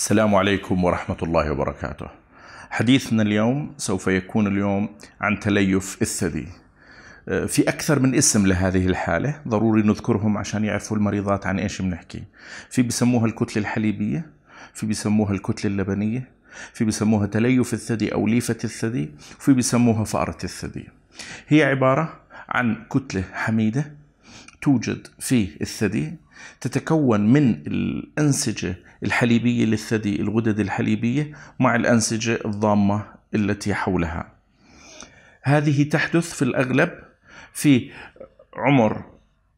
السلام عليكم ورحمة الله وبركاته. حديثنا اليوم سوف يكون اليوم عن تليف الثدي. آه، في أكثر من اسم لهذه الحالة ضروري نذكرهم عشان يعرفوا المريضات عن إيش بنحكي في بسموها الكتلة الحليبية في بسموها الكتلة اللبنية في بسموها تليف الثدي أو ليفة الثدي وفي بسموها فأرة الثدي هي عبارة عن كتلة حميدة توجد في الثدي تتكون من الأنسجة الحليبية للثدي الغدد الحليبية مع الأنسجة الضامة التي حولها هذه تحدث في الأغلب في عمر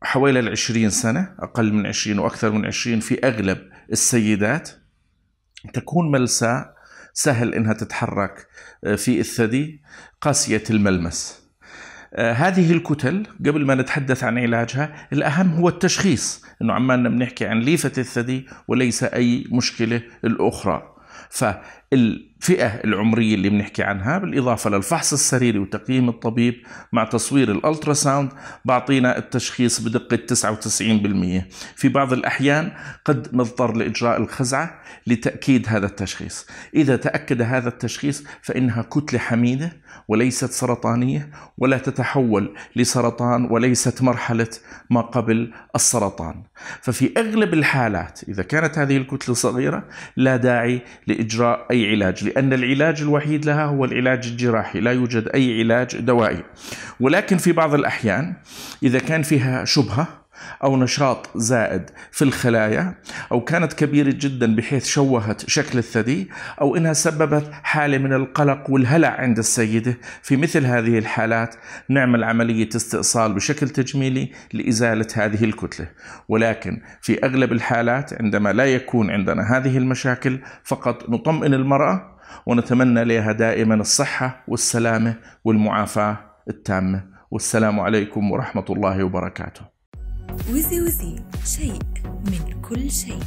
حوالي العشرين سنة أقل من عشرين وأكثر من عشرين في أغلب السيدات تكون ملساء سهل إنها تتحرك آه، في الثدي قاسية الملمس آه، هذه الكتل قبل ما نتحدث عن علاجها الأهم هو التشخيص أنه عمالنا بنحكي عن ليفة الثدي وليس أي مشكلة الأخرى الفئة العمرية اللي بنحكي عنها بالإضافة للفحص السريري وتقييم الطبيب مع تصوير الألترا ساوند بعطينا التشخيص بدقة 99% في بعض الأحيان قد نضطر لإجراء الخزعة لتأكيد هذا التشخيص إذا تأكد هذا التشخيص فإنها كتلة حميدة وليست سرطانية ولا تتحول لسرطان وليست مرحلة ما قبل السرطان ففي أغلب الحالات إذا كانت هذه الكتلة صغيرة لا داعي لإجراء أي علاج لأن العلاج الوحيد لها هو العلاج الجراحي لا يوجد أي علاج دوائي ولكن في بعض الأحيان إذا كان فيها شبهة أو نشاط زائد في الخلايا أو كانت كبيرة جدا بحيث شوهت شكل الثدي أو أنها سببت حالة من القلق والهلع عند السيدة في مثل هذه الحالات نعمل عملية استئصال بشكل تجميلي لإزالة هذه الكتلة ولكن في أغلب الحالات عندما لا يكون عندنا هذه المشاكل فقط نطمئن المرأة ونتمنى لها دائما الصحة والسلامة والمعافاة التامة والسلام عليكم ورحمة الله وبركاته وزي وزي شيء من كل شيء